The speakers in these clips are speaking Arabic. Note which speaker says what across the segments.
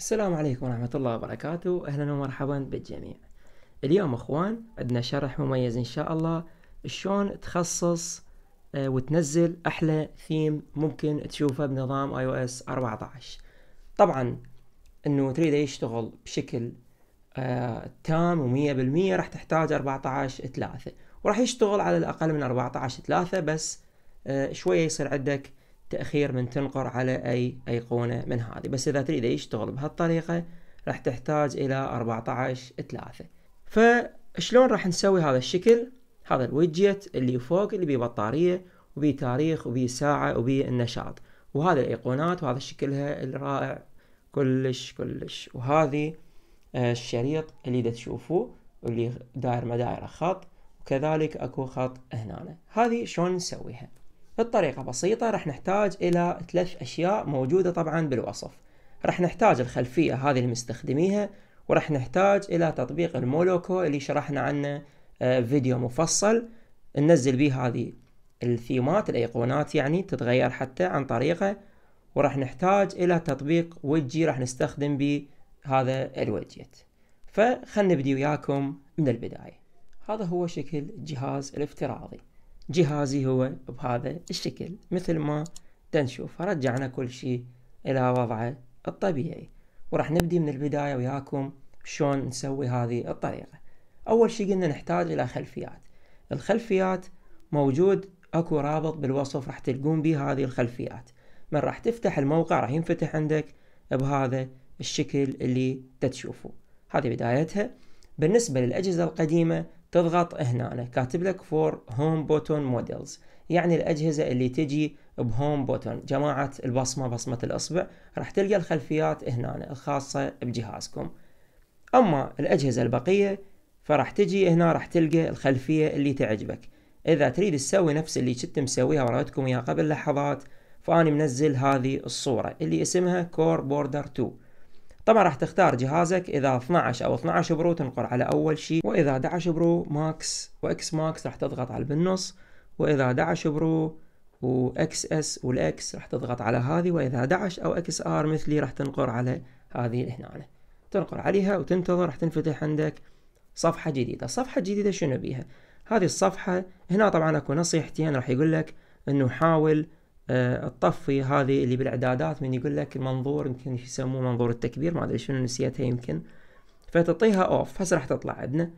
Speaker 1: السلام عليكم ورحمة الله وبركاته أهلا ومرحبا بالجميع اليوم أخوان عندنا شرح مميز إن شاء الله شلون تخصص آه، وتنزل أحلى ثيم ممكن تشوفه بنظام اي او اس 14 طبعا أنه تريده يشتغل بشكل آه، تام ومية بالمية راح تحتاج 14 3 وراح يشتغل على الأقل من 14 3 بس آه، شوية يصير عندك تأخير من تنقر على أي أيقونة من هذه بس إذا تريد يشتغل بهالطريقة راح تحتاج إلى 14 ثلاثة فشلون راح نسوي هذا الشكل هذا الويدجت اللي فوق اللي بيه بطارية وبيه تاريخ وبيه ساعة وبيه النشاط وهذه الأيقونات وهذا شكلها الرائع كلش كلش وهذه آه، الشريط اللي دا تشوفوه واللي داير مدايره خط وكذلك اكو خط هنا هذه شلون نسويها الطريقة بسيطة راح نحتاج إلى ثلاث أشياء موجودة طبعا بالوصف راح نحتاج الخلفية هذه اللي مستخدميها وراح نحتاج إلى تطبيق المولوكو اللي شرحنا عنه آه، فيديو مفصل ننزل به هذه الثيمات الأيقونات يعني تتغير حتى عن طريقه وراح نحتاج إلى تطبيق وجي راح نستخدم به هذا الويدجت فخلنا نبدي وياكم من البداية هذا هو شكل الجهاز الافتراضي جهازي هو بهذا الشكل مثل ما تنشوف رجعنا كل شيء الى وضعه الطبيعي وراح نبدي من البداية وياكم شلون نسوي هذه الطريقة اول شيء قلنا نحتاج الى خلفيات الخلفيات موجود اكو رابط بالوصف راح تلقون به هذه الخلفيات من راح تفتح الموقع راح ينفتح عندك بهذا الشكل اللي تتشوفه هذه بدايتها بالنسبة للأجهزة القديمة تضغط هنا أنا كاتب لك فور هوم بوتون موديلز يعني الأجهزة اللي تجي بهوم بوتون جماعة البصمة بصمة الإصبع راح تلقى الخلفيات هنا الخاصة بجهازكم أما الأجهزة البقية فراح تجي هنا راح تلقى الخلفية اللي تعجبك إذا تريد تسوي نفس اللي كنت مسويها ورأيتكم إياها قبل لحظات فأني منزل هذه الصورة اللي اسمها كور بوردر 2 طبعا راح تختار جهازك اذا 12 او 12 برو تنقر على اول شيء واذا 11 برو ماكس واكس ماكس راح تضغط على بالنص واذا 11 برو واكس اس والاكس راح تضغط على هذه واذا 11 او اكس ار مثلي راح تنقر على هذه هنا تنقر عليها وتنتظر راح تنفتح عندك صفحه جديده الصفحه الجديده شنو بيها هذه الصفحه هنا طبعا اكو نصيحتين راح يقول لك انه حاول تطفي آه، هذه اللي بالاعدادات من يقول لك المنظور يمكن يسموه منظور التكبير ما ادري شنو نسيتها يمكن فتعطيها اوف هسه راح تطلع عندنا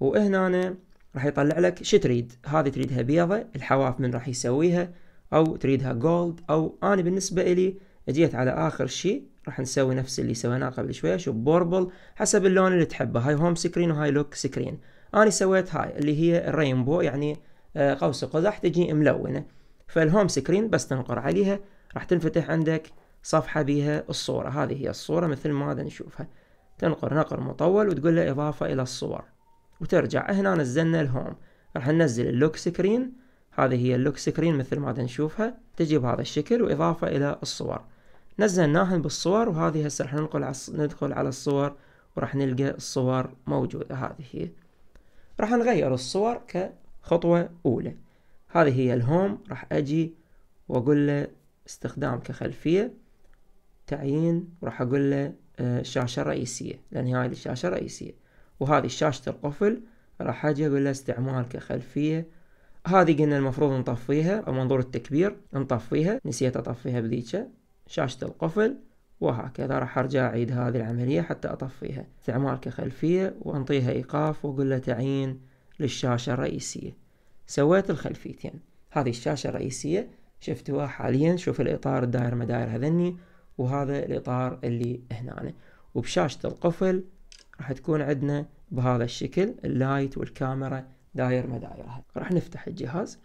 Speaker 1: وهنا راح يطلع لك شو تريد هذه تريدها بيضة الحواف من راح يسويها او تريدها جولد او انا بالنسبة الي اجيت على اخر شيء راح نسوي نفس اللي سويناه قبل شوية شوف بوربل حسب اللون اللي تحبه هاي هوم سكرين وهاي لوك سكرين انا سويت هاي اللي هي الرينبو يعني آه، قوس قزح تجي ملونة فالهوم سكرين بس تنقر عليها راح تنفتح عندك صفحة بيها الصورة هذه هي الصورة مثل ما نشوفها تنقر نقر مطول وتقول له إضافة إلى الصور وترجع هنا نزلنا الهوم راح ننزل اللوك سكرين هذه هي اللوك سكرين مثل ما نشوفها تجي بهذا الشكل وإضافة إلى الصور نزلناها بالصور وهذه هسه راح ننقل ندخل على الصور وراح نلقى الصور موجودة هذه راح نغير الصور كخطوة أولى هذه هي الهوم راح اجي واقول له استخدام كخلفية تعيين وراح اقول له آه، شاشة رئيسية لان هاي الشاشة الرئيسيه وهذه شاشة القفل راح اجي اقول له استعمال كخلفية هذه قلنا المفروض نطفيها او منظور التكبير نطفيها نسيت اطفيها بذيك شاشة القفل وهكذا راح ارجع اعيد هذه العملية حتى اطفيها استعمال كخلفية وانطيها ايقاف واقول له تعيين للشاشة الرئيسية سويت الخلفيتين هذه الشاشة الرئيسية شفتوها حاليا شوف الإطار الدائر مداير هذني وهذا الإطار اللي هنا وبشاشة القفل راح تكون عندنا بهذا الشكل اللايت والكاميرا داير مدايرها راح نفتح الجهاز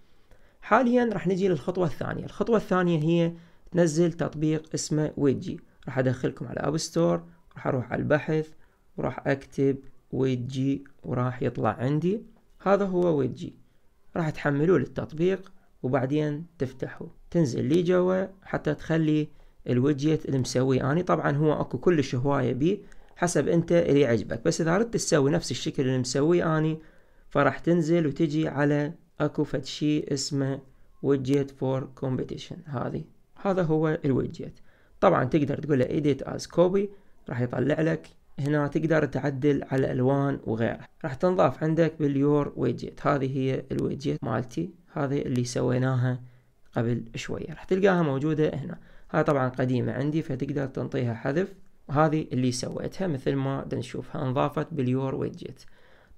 Speaker 1: حاليا راح نجي للخطوة الثانية الخطوة الثانية هي تنزل تطبيق اسمه ويجي راح ادخلكم على اب ستور راح اروح على البحث وراح اكتب ويجي وراح يطلع عندي هذا هو ويجي راح تحملوه للتطبيق وبعدين تفتحه تنزل لي جوا حتى تخلي الوجيت المسويه اني طبعا هو اكو كلش هوايه بيه حسب انت اللي يعجبك بس اذا اردت تسوي نفس الشكل اللي مسوي اني فراح تنزل وتجي على اكو فد شيء اسمه ويدجت فور كومبيتيشن هذه هذا هو الويدجت طبعا تقدر تقول له edit as copy راح يطلع لك هنا تقدر تعدل على الألوان وغيره راح تنضاف عندك باليور ويدجت هذه هي الويجيت مالتي هذه اللي سويناها قبل شوية راح تلقاها موجودة هنا هاي طبعا قديمة عندي فتقدر تنطيها حذف وهذه اللي سويتها مثل ما نشوفها انضافت باليور ويدجت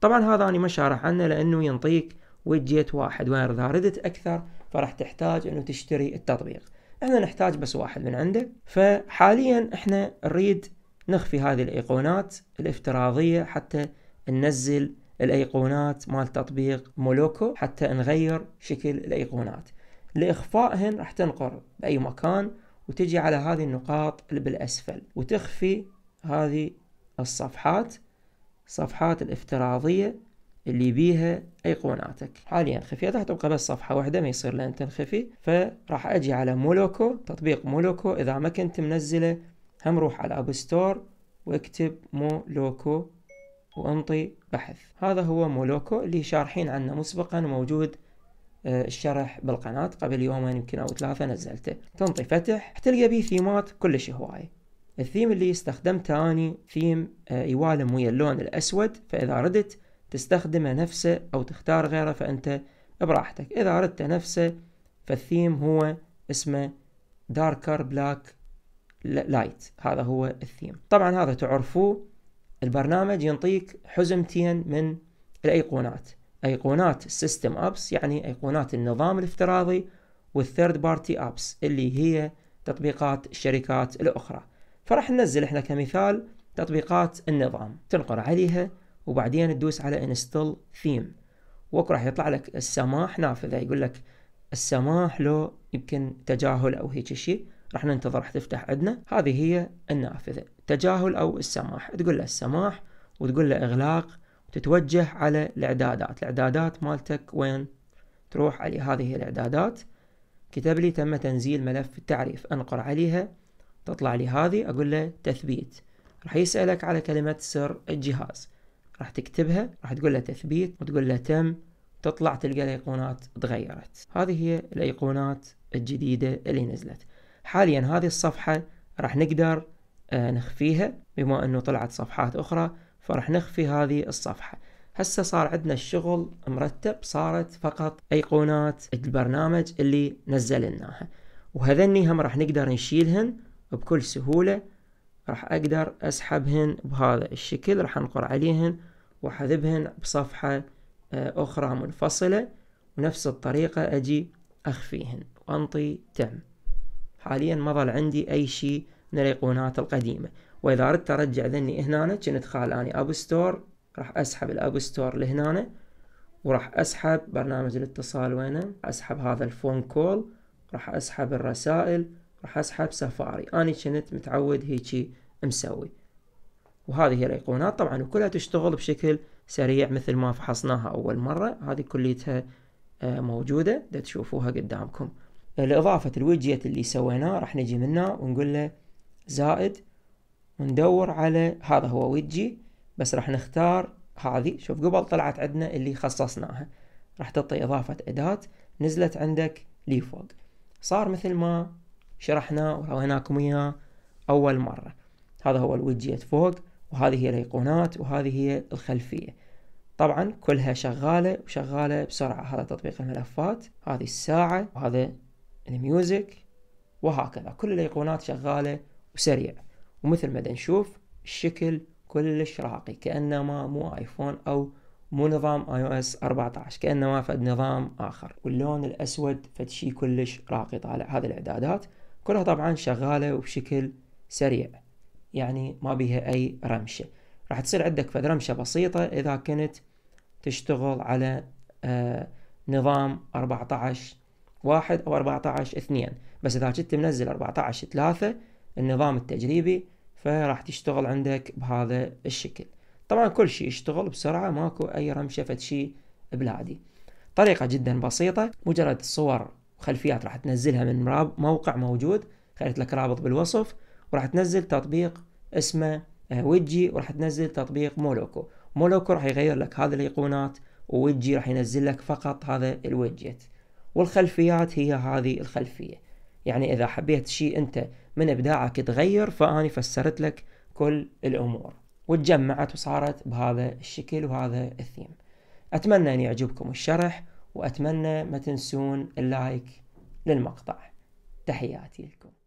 Speaker 1: طبعا هذا أنا ما شارح عنه لأنه ينطيك ويدجت واحد وين إذا ردت أكثر فراح تحتاج أنه تشتري التطبيق احنا نحتاج بس واحد من عنده فحاليا احنا نريد نخفي هذه الايقونات الافتراضية حتى ننزل الايقونات مال تطبيق مولوكو حتى نغير شكل الايقونات لاخفائهن راح تنقر باي مكان وتجي على هذه النقاط اللي بالاسفل وتخفي هذه الصفحات صفحات الافتراضية اللي بيها ايقوناتك حاليا خفيت راح تبقى بس صفحة واحدة ما يصير لان تنخفي فراح اجي على مولوكو تطبيق مولوكو اذا ما كنت منزله روح على الاب ستور واكتب مولوكو وانطي بحث هذا هو مولوكو اللي شارحين عنه مسبقا وموجود آه، الشرح بالقناة قبل يومين يمكن أو ثلاثة نزلته تنطي فتح تلقى بيه ثيمات كلش هواي الثيم اللي استخدمته أني ثيم آه، يوالم ويا اللون الأسود فإذا ردت تستخدمه نفسه أو تختار غيره فأنت براحتك إذا ردت نفسه فالثيم هو اسمه داركر بلاك لايت هذا هو الثيم طبعا هذا تعرفوه البرنامج ينطيك حزمتين من الايقونات ايقونات السيستم ابس يعني ايقونات النظام الافتراضي والثيرد بارتي ابس اللي هي تطبيقات الشركات الاخرى فراح ننزل احنا كمثال تطبيقات النظام تنقر عليها وبعدين تدوس على انستل ثيم وك راح يطلع لك السماح نافذه يقول لك السماح لو يمكن تجاهل او هيك شيء راح ننتظر تفتح عندنا هذه هي النافذة تجاهل أو السماح تقول له السماح وتقول له إغلاق وتتوجه على الإعدادات الإعدادات مالتك وين تروح عليه هذه هي الإعدادات كتب لي تم تنزيل ملف التعريف أنقر عليها تطلع لي هذه أقول له تثبيت راح يسألك على كلمة سر الجهاز راح تكتبها راح تقول له تثبيت وتقول له تم تطلع تلقى الايقونات تغيرت هذه هي الايقونات الجديدة اللي نزلت حاليا هذه الصفحة راح نقدر آه، نخفيها بما انه طلعت صفحات اخرى فراح نخفي هذه الصفحة هسه صار عندنا الشغل مرتب صارت فقط ايقونات البرنامج اللي نزلناها وهذني هم راح نقدر نشيلهن بكل سهولة راح اقدر اسحبهن بهذا الشكل راح انقر عليهن وحذبهن بصفحة آه، اخرى منفصلة ونفس الطريقة اجي اخفيهن وانطي تم حاليا ما ظل عندي أي شيء من الأيقونات القديمة وإذا أردت أرجع ذني هنا كنت خال أني أب ستور راح أسحب الأب ستور لهنا وراح أسحب برنامج الاتصال وينه أسحب هذا الفون كول راح أسحب الرسائل راح أسحب سفاري أنا كنت متعود هيجي مسوي وهذه هي الأيقونات طبعا وكلها تشتغل بشكل سريع مثل ما فحصناها أول مرة هذه كليتها آه، موجودة تشوفوها قدامكم لإضافة الوجيت اللي سويناه راح نجي منه ونقول له زائد وندور على هذا هو وجي بس راح نختار هذه شوف قبل طلعت عندنا اللي خصصناها راح تعطي إضافة أداة نزلت عندك لي فوق صار مثل ما شرحنا ورويناكم إياه أول مرة هذا هو الوجيت فوق وهذه هي الأيقونات وهذه هي الخلفية طبعا كلها شغالة وشغالة بسرعة هذا تطبيق الملفات هذه الساعة وهذا الميوزك وهكذا كل الايقونات شغاله وسريع ومثل ما نشوف الشكل كلش راقي كانما مو ايفون او مو نظام اي او اس 14 كانما فد نظام اخر واللون الاسود فد شي كلش راقي طالع هذه الاعدادات كلها طبعا شغاله وبشكل سريع يعني ما بيها اي رمشه راح تصير عندك فد رمشه بسيطه اذا كنت تشتغل على آه، نظام 14 واحد أو 14 اثنين بس إذا كنت منزل 14 ثلاثة النظام التجريبي فراح تشتغل عندك بهذا الشكل طبعا كل شيء يشتغل بسرعة ماكو أي رمشة فد شيء بلادي طريقة جدا بسيطة مجرد صور وخلفيات راح تنزلها من موقع موجود خليت لك رابط بالوصف وراح تنزل تطبيق اسمه آه، ويجي وراح تنزل تطبيق مولوكو مولوكو راح يغير لك هذه الايقونات ويجي راح ينزل لك فقط هذا الويجيت والخلفيات هي هذه الخلفية يعني إذا حبيت شيء أنت من إبداعك تغير فأني فسرت لك كل الأمور وتجمعت وصارت بهذا الشكل وهذا الثيم أتمنى أن يعجبكم الشرح وأتمنى ما تنسون اللايك للمقطع تحياتي لكم